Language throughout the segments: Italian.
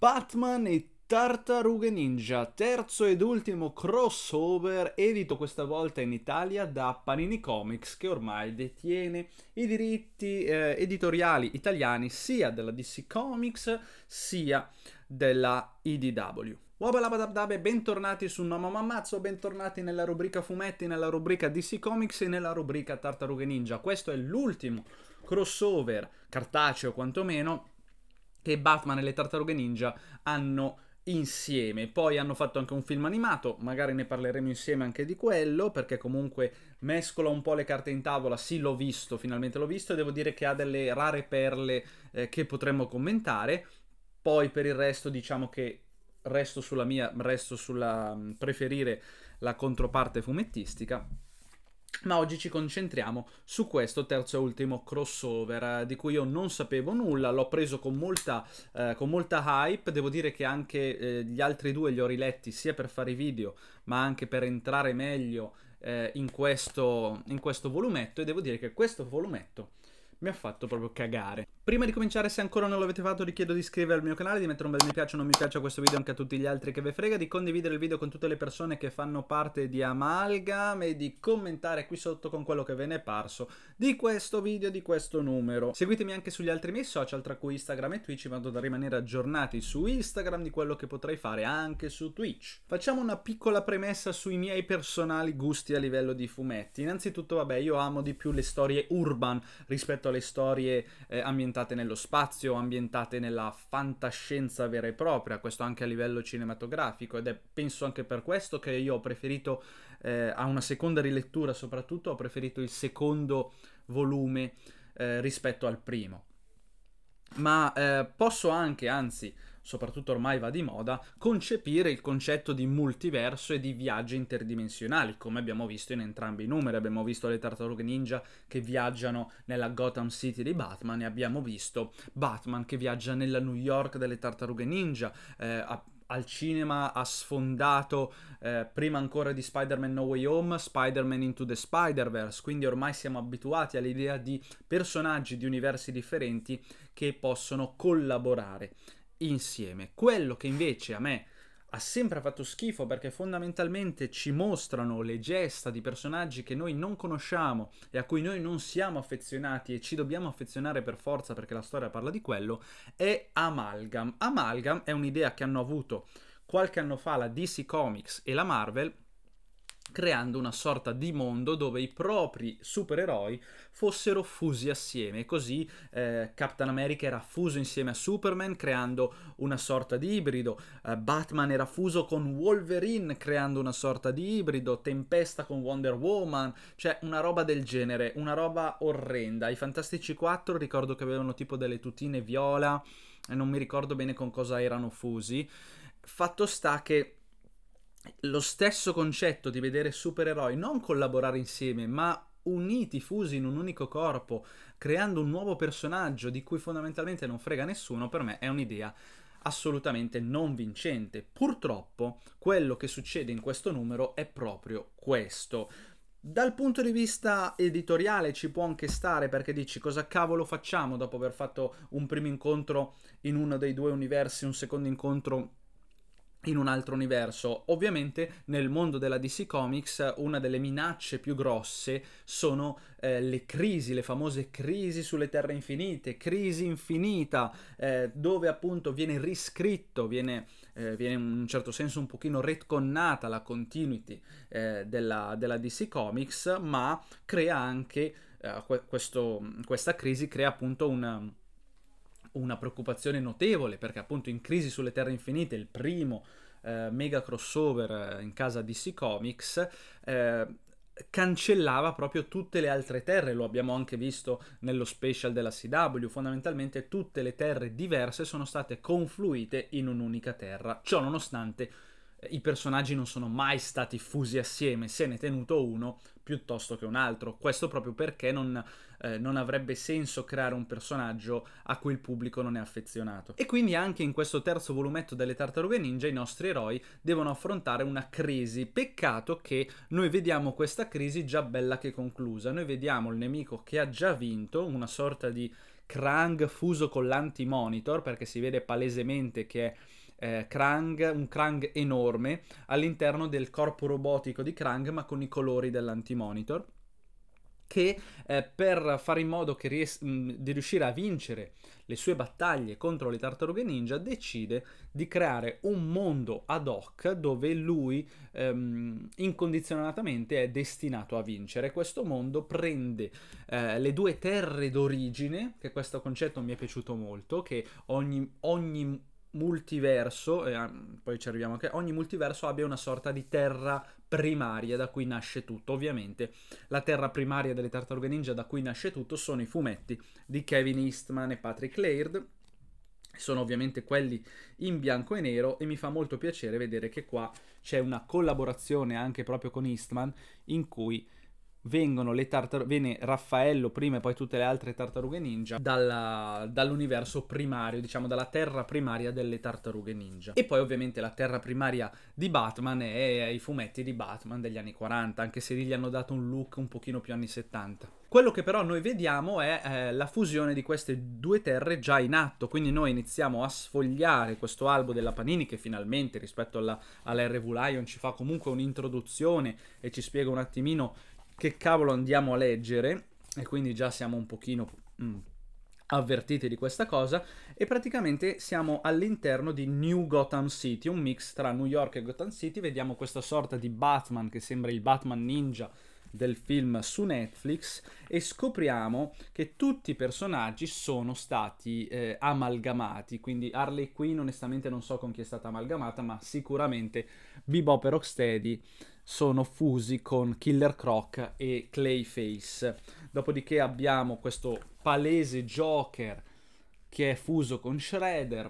Batman e Tartarughe Ninja, terzo ed ultimo crossover edito questa volta in Italia da Panini Comics che ormai detiene i diritti eh, editoriali italiani sia della DC Comics sia della IDW. Wabalabadabdabe, bentornati su Nomo Mammazzo, bentornati nella rubrica fumetti, nella rubrica DC Comics e nella rubrica Tartarughe Ninja. Questo è l'ultimo crossover, cartaceo quantomeno, che Batman e le tartarughe ninja hanno insieme. Poi hanno fatto anche un film animato, magari ne parleremo insieme anche di quello, perché comunque mescola un po' le carte in tavola. Sì, l'ho visto, finalmente l'ho visto, e devo dire che ha delle rare perle eh, che potremmo commentare. Poi per il resto diciamo che resto sulla mia, resto sulla mm, preferire la controparte fumettistica. Ma oggi ci concentriamo su questo terzo e ultimo crossover eh, di cui io non sapevo nulla, l'ho preso con molta, eh, con molta, hype, devo dire che anche eh, gli altri due li ho riletti sia per fare i video ma anche per entrare meglio eh, in questo, in questo volumetto e devo dire che questo volumetto mi ha fatto proprio cagare. Prima di cominciare, se ancora non l'avete fatto, vi chiedo di iscrivervi al mio canale, di mettere un bel mi piace o non mi piace a questo video anche a tutti gli altri che ve frega, di condividere il video con tutte le persone che fanno parte di Amalgam e di commentare qui sotto con quello che ve ne è parso di questo video, di questo numero. Seguitemi anche sugli altri miei social, tra cui Instagram e Twitch, in modo da rimanere aggiornati su Instagram di quello che potrei fare anche su Twitch. Facciamo una piccola premessa sui miei personali gusti a livello di fumetti. Innanzitutto, vabbè, io amo di più le storie urban rispetto alle storie eh, ambientali ambientate nello spazio, ambientate nella fantascienza vera e propria, questo anche a livello cinematografico ed è penso anche per questo che io ho preferito eh, a una seconda rilettura soprattutto ho preferito il secondo volume eh, rispetto al primo. Ma eh, posso anche, anzi, soprattutto ormai va di moda, concepire il concetto di multiverso e di viaggi interdimensionali, come abbiamo visto in entrambi i numeri. Abbiamo visto le tartarughe ninja che viaggiano nella Gotham City di Batman e abbiamo visto Batman che viaggia nella New York delle tartarughe ninja. Eh, al cinema ha sfondato eh, prima ancora di Spider-Man No Way Home, Spider-Man Into the Spider-Verse, quindi ormai siamo abituati all'idea di personaggi di universi differenti che possono collaborare insieme. Quello che invece a me ha sempre fatto schifo perché fondamentalmente ci mostrano le gesta di personaggi che noi non conosciamo e a cui noi non siamo affezionati e ci dobbiamo affezionare per forza perché la storia parla di quello, è Amalgam. Amalgam è un'idea che hanno avuto qualche anno fa la DC Comics e la Marvel creando una sorta di mondo dove i propri supereroi fossero fusi assieme. Così eh, Captain America era fuso insieme a Superman, creando una sorta di ibrido, eh, Batman era fuso con Wolverine, creando una sorta di ibrido, Tempesta con Wonder Woman, cioè una roba del genere, una roba orrenda. I Fantastici 4 ricordo che avevano tipo delle tutine viola, e non mi ricordo bene con cosa erano fusi. Fatto sta che lo stesso concetto di vedere supereroi non collaborare insieme, ma uniti, fusi in un unico corpo, creando un nuovo personaggio di cui fondamentalmente non frega nessuno, per me è un'idea assolutamente non vincente. Purtroppo quello che succede in questo numero è proprio questo. Dal punto di vista editoriale ci può anche stare perché dici cosa cavolo facciamo dopo aver fatto un primo incontro in uno dei due universi, un secondo incontro in un altro universo. Ovviamente nel mondo della DC Comics una delle minacce più grosse sono eh, le crisi, le famose crisi sulle terre infinite, crisi infinita, eh, dove appunto viene riscritto, viene, eh, viene, in un certo senso un pochino retconnata la continuity eh, della, della DC Comics, ma crea anche eh, questo, questa crisi, crea appunto un una preoccupazione notevole perché appunto in Crisi sulle Terre Infinite, il primo eh, mega crossover eh, in casa DC Comics, eh, cancellava proprio tutte le altre terre, lo abbiamo anche visto nello special della CW, fondamentalmente tutte le terre diverse sono state confluite in un'unica terra, ciò nonostante eh, i personaggi non sono mai stati fusi assieme, se ne è tenuto uno piuttosto che un altro, questo proprio perché non, eh, non avrebbe senso creare un personaggio a cui il pubblico non è affezionato. E quindi anche in questo terzo volumetto delle Tartarughe Ninja i nostri eroi devono affrontare una crisi. Peccato che noi vediamo questa crisi già bella che conclusa. Noi vediamo il nemico che ha già vinto, una sorta di Krang fuso con l'anti-monitor, perché si vede palesemente che è eh, Krang, un Krang enorme, all'interno del corpo robotico di Krang, ma con i colori dell'anti-monitor che eh, per fare in modo ries- di riuscire a vincere le sue battaglie contro le tartarughe ninja decide di creare un mondo ad hoc dove lui ehm, incondizionatamente è destinato a vincere. Questo mondo prende eh, le due terre d'origine, che questo concetto mi è piaciuto molto, che ogni, ogni multiverso, e ehm, poi ci arriviamo anche, ogni multiverso abbia una sorta di terra primaria da cui nasce tutto. Ovviamente la terra primaria delle tartarughe ninja da cui nasce tutto sono i fumetti di Kevin Eastman e Patrick Laird. Sono ovviamente quelli in bianco e nero e mi fa molto piacere vedere che qua c'è una collaborazione anche proprio con Eastman in cui vengono le tartarughe, viene Raffaello prima e poi tutte le altre tartarughe ninja dalla, dall'universo primario, diciamo dalla terra primaria delle tartarughe ninja. E poi ovviamente la terra primaria di Batman è i fumetti di Batman degli anni 40, anche se lì gli hanno dato un look un pochino più anni 70. Quello che però noi vediamo è eh, la fusione di queste due terre già in atto, quindi noi iniziamo a sfogliare questo albo della Panini che finalmente rispetto alla, alla RV Lion ci fa comunque un'introduzione e ci spiega un attimino che cavolo andiamo a leggere e quindi già siamo un pochino mm, avvertiti di questa cosa e praticamente siamo all'interno di New Gotham City, un mix tra New York e Gotham City, vediamo questa sorta di Batman che sembra il Batman Ninja del film su Netflix e scopriamo che tutti i personaggi sono stati eh, amalgamati, quindi Harley Quinn onestamente non so con chi è stata amalgamata, ma sicuramente Bebop e Rocksteady sono fusi con Killer Croc e Clayface. Dopodiché abbiamo questo palese Joker che è fuso con Shredder.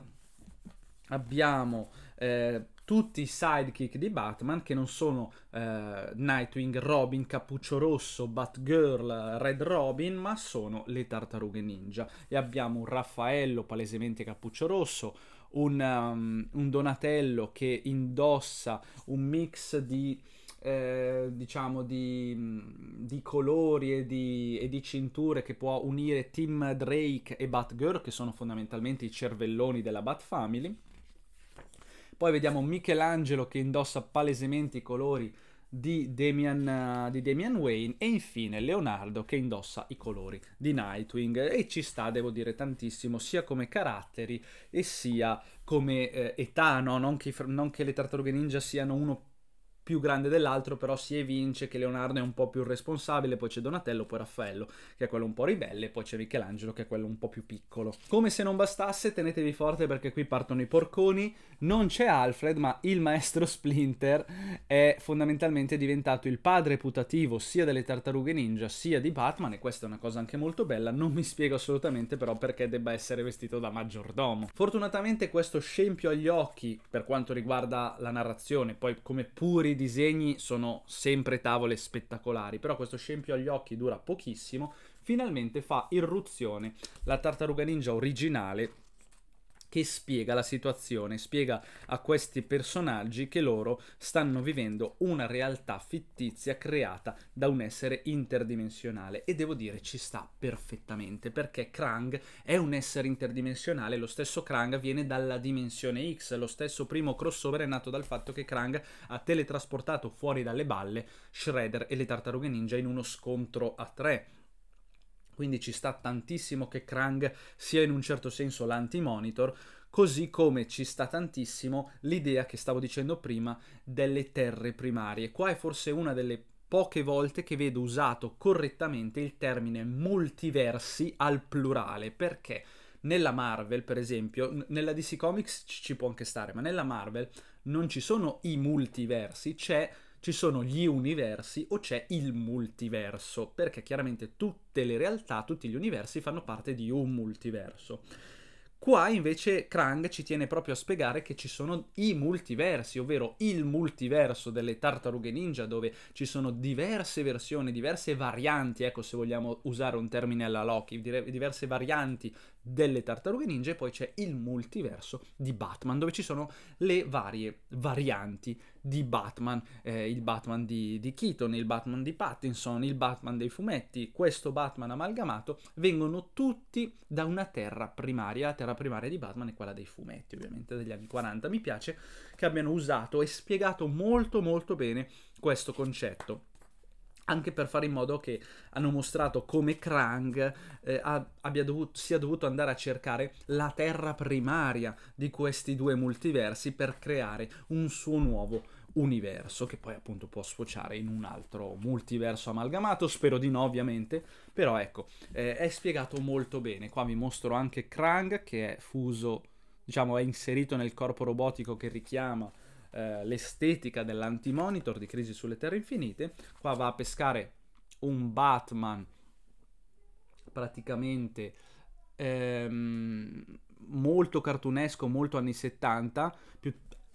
Abbiamo eh, tutti i sidekick di Batman che non sono eh, Nightwing, Robin, Cappuccio Rosso, Batgirl, Red Robin, ma sono le tartarughe ninja. E abbiamo un Raffaello palesemente Cappuccio Rosso, un, um, un Donatello che indossa un mix di eh, diciamo di, mm, di colori e di, e di, cinture che può unire Tim Drake e Batgirl, che sono fondamentalmente i cervelloni della Bat Family. Poi vediamo Michelangelo che indossa palesemente i colori di Damian, eh, di Damian Wayne e infine Leonardo che indossa i colori di Nightwing e ci sta, devo dire, tantissimo sia come caratteri e sia come eh, età, no? non, che, non che le tartarughe ninja siano uno più grande dell'altro, però si evince che Leonardo è un po' più responsabile, poi c'è Donatello, poi Raffaello, che è quello un po' ribelle, poi c'è Michelangelo, che è quello un po' più piccolo. Come se non bastasse, tenetevi forte perché qui partono i porconi, non c'è Alfred, ma il maestro Splinter è fondamentalmente diventato il padre putativo sia delle tartarughe ninja sia di Batman, e questa è una cosa anche molto bella, non mi spiego assolutamente però perché debba essere vestito da maggiordomo. Fortunatamente questo scempio agli occhi, per quanto riguarda la narrazione, poi come puri disegni sono sempre tavole spettacolari, però questo scempio agli occhi dura pochissimo, finalmente fa irruzione la tartaruga ninja originale che spiega la situazione, spiega a questi personaggi che loro stanno vivendo una realtà fittizia creata da un essere interdimensionale e devo dire ci sta perfettamente perché Krang è un essere interdimensionale, lo stesso Krang viene dalla dimensione X, lo stesso primo crossover è nato dal fatto che Krang ha teletrasportato fuori dalle balle Shredder e le tartarughe ninja in uno scontro a tre quindi ci sta tantissimo che Krang sia in un certo senso l'anti-monitor, così come ci sta tantissimo l'idea che stavo dicendo prima delle terre primarie. Qua è forse una delle poche volte che vedo usato correttamente il termine multiversi al plurale, perché nella Marvel, per esempio, nella DC Comics ci può anche stare, ma nella Marvel non ci sono i multiversi, c'è ci sono gli universi o c'è il multiverso, perché chiaramente tutte le realtà, tutti gli universi fanno parte di un multiverso. Qua invece Krang ci tiene proprio a spiegare che ci sono i multiversi, ovvero il multiverso delle tartarughe ninja, dove ci sono diverse versioni, diverse varianti, ecco se vogliamo usare un termine alla Loki, diverse varianti delle tartarughe ninja e poi c'è il multiverso di Batman dove ci sono le varie varianti di Batman, eh, il Batman di, di Keaton, il Batman di Pattinson, il Batman dei fumetti, questo Batman amalgamato, vengono tutti da una terra primaria, la terra primaria di Batman è quella dei fumetti ovviamente degli anni 40, mi piace che abbiano usato e spiegato molto molto bene questo concetto anche per fare in modo che hanno mostrato come Krang eh, abbia dovuto, sia dovuto andare a cercare la terra primaria di questi due multiversi per creare un suo nuovo universo che poi appunto può sfociare in un altro multiverso amalgamato, spero di no ovviamente, però ecco, eh, è spiegato molto bene, qua vi mostro anche Krang che è fuso, diciamo è inserito nel corpo robotico che richiama eh, l'estetica dell'antimonitor di Crisi sulle Terre Infinite. Qua va a pescare un Batman praticamente ehm, molto cartunesco, molto anni 70, più,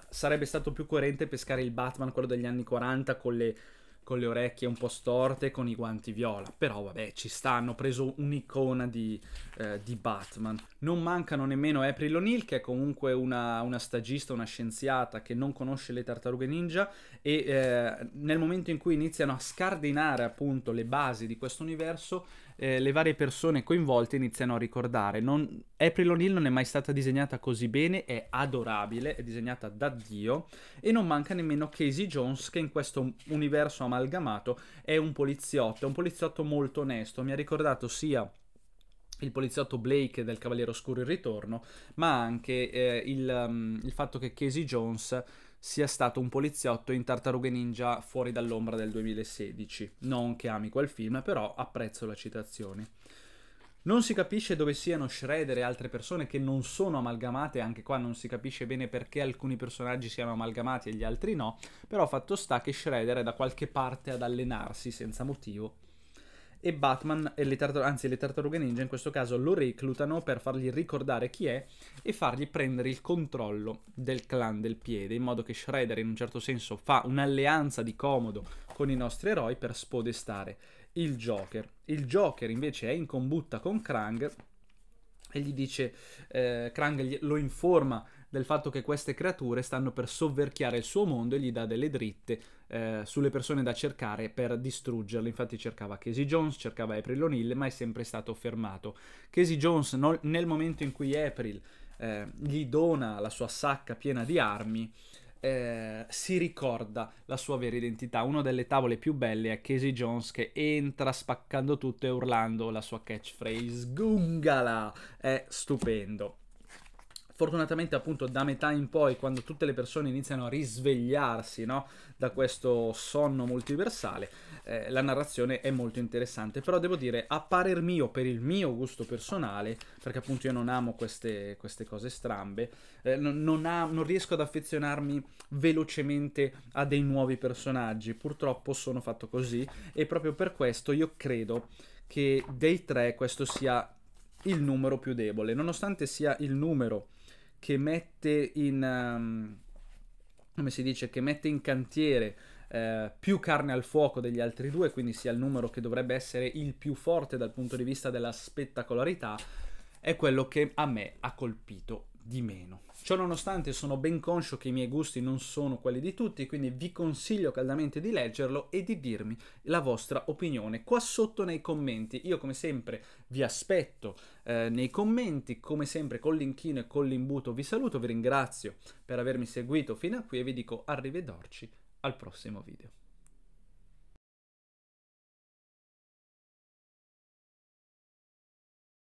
sarebbe stato più coerente pescare il Batman, quello degli anni 40, con le con le orecchie un po' storte, con i guanti viola. Però vabbè, ci stanno, ho preso un'icona di, eh, di, Batman. Non mancano nemmeno April O'Neil, che è comunque una, una, stagista, una scienziata che non conosce le tartarughe ninja e eh, nel momento in cui iniziano a scardinare appunto le basi di questo universo, eh, le varie persone coinvolte iniziano a ricordare. Non... April O'Neill non è mai stata disegnata così bene, è adorabile, è disegnata da Dio e non manca nemmeno Casey Jones che in questo universo amalgamato è un poliziotto, è un poliziotto molto onesto, mi ha ricordato sia il poliziotto Blake del Cavaliere Oscuro in ritorno, ma anche eh, il, um, il fatto che Casey Jones sia stato un poliziotto in Tartarughe Ninja fuori dall'ombra del 2016. Non che ami quel film, però apprezzo la citazione. Non si capisce dove siano Shredder e altre persone che non sono amalgamate, anche qua non si capisce bene perché alcuni personaggi siano amalgamati e gli altri no, però fatto sta che Shredder è da qualche parte ad allenarsi senza motivo e Batman e le tartarughe, anzi le tartarughe ninja in questo caso lo reclutano per fargli ricordare chi è e fargli prendere il controllo del clan del piede, in modo che Shredder in un certo senso fa un'alleanza di comodo con i nostri eroi per spodestare il Joker. Il Joker invece è in combutta con Krang e gli dice, eh, Krang lo informa del fatto che queste creature stanno per sovverchiare il suo mondo e gli dà delle dritte eh, sulle persone da cercare per distruggerle. Infatti cercava Casey Jones, cercava April O'Neill, ma è sempre stato fermato. Casey Jones no, nel momento in cui April eh, gli dona la sua sacca piena di armi, eh, si ricorda la sua vera identità. Una delle tavole più belle è Casey Jones che entra spaccando tutto e urlando la sua catchphrase Gungala. È stupendo fortunatamente appunto da metà in poi quando tutte le persone iniziano a risvegliarsi no? da questo sonno multiversale eh, la narrazione è molto interessante però devo dire a parer mio per il mio gusto personale perché appunto io non amo queste, queste cose strambe eh, non, non, ha, non riesco ad affezionarmi velocemente a dei nuovi personaggi purtroppo sono fatto così e proprio per questo io credo che dei tre questo sia il numero più debole nonostante sia il numero che mette in, um, come si dice, che mette in cantiere eh, più carne al fuoco degli altri due, quindi sia il numero che dovrebbe essere il più forte dal punto di vista della spettacolarità, è quello che a me ha colpito di meno. Ciò nonostante sono ben conscio che i miei gusti non sono quelli di tutti, quindi vi consiglio caldamente di leggerlo e di dirmi la vostra opinione qua sotto nei commenti. Io come sempre vi aspetto eh, nei commenti, come sempre con l'inchino e con l'imbuto vi saluto, vi ringrazio per avermi seguito fino a qui e vi dico arrivederci al prossimo video.